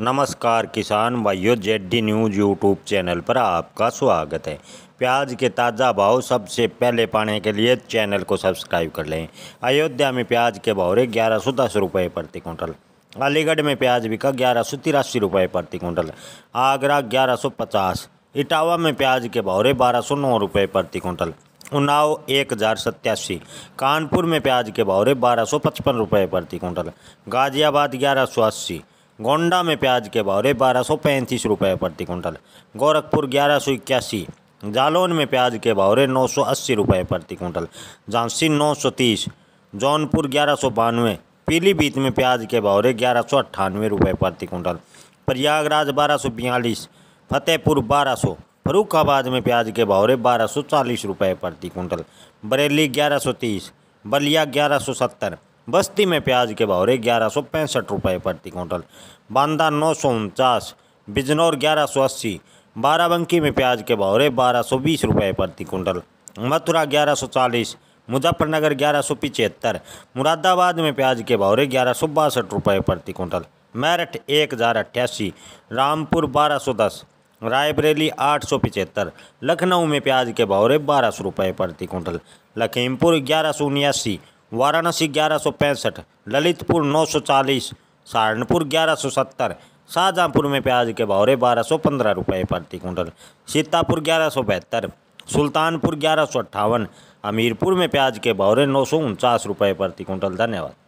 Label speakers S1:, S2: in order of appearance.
S1: नमस्कार किसान भाइयों Z D news YouTube channel पर आपका स्वागत है प्याज के ताज़ा भाव सबसे पहले पाने के लिए चैनल को सब्सक्राइब कर लें अयोध्या में प्याज के भाव रहे ग्यारह सौ दस रुपये प्रति कुंटल अलीगढ़ में प्याज बिका ग्यारह सौ तिरासी रुपये प्रति कुंटल आगरा ग्यारह सौ पचास इटावा में प्याज के भाव रहे बारह सौ नौ रुपये प्रति कुंटल उन्नाव एक हज़ार सत्तासी कानपुर में प्याज के भाव रहे बारह सौ पचपन रुपये प्रति कुंटल गाज़ियाबाद ग्यारह सौ अस्सी गोंडा में प्याज के भाव रे बारह सौ पैंतीस रुपये प्रति कुंटल गोरखपुर ग्यारह सौ इक्यासी जालौन में प्याज के भाव रे नौ सौ अस्सी रुपये प्रति कुंटल झांसी नौ सौ तीस जौनपुर ग्यारह सौ बानवे पीलीभीत में प्याज के भाव रे ग्यारह सौ अट्ठानवे रुपये प्रति कुंटल प्रयागराज बारह सौ बयालीस फतेहपुर बारह सौ फरूखाबाद में प्याज के भाव रे बारह सौ चालीस रुपये प्रति कुंटल बरेली ग्यारह सौ तीस बलिया ग्यारह सौ सत्तर बस्ती में प्याज के भाव रहे ग्यारह सौ पैंसठ रुपये प्रति क्विंटल बांदा नौ सौ उनचास बिजनौर ग्यारह सौ अस्सी बाराबंकी में प्याज के भाव रहे बारह सौ बीस रुपये प्रति क्विंटल मथुरा ग्यारह सौ चालीस मुजफ्फरनगर ग्यारह सौ पिचहत्तर मुरादाबाद में प्याज के भाव रहे ग्यारह सौ बासठ रुपये प्रति क्विंटल मेरठ एक हज़ार अट्ठासी रामपुर बारह सौ दस रायबरेली आठ सौ पिचहत्तर लखनऊ में प्याज के भाव रहे बारह सौ रुपये प्रति क्विंटल लखीमपुर ग्यारह सौ उन्यासी वाराणसी ग्यारह सौ पैंसठ ललितपुर नौ सौ चालीस सहारनपुर ग्यारह सौ सत्तर शाहजहाँपुर में प्याज के भावरे बारह सौ पंद्रह रुपये प्रति कुंटल सीतापुर ग्यारह सौ बहत्तर सुल्तानपुर ग्यारह सौ अट्ठावन हमीरपुर में प्याज के भावरे नौ सौ उनचास रुपये प्रति कुंटल धन्यवाद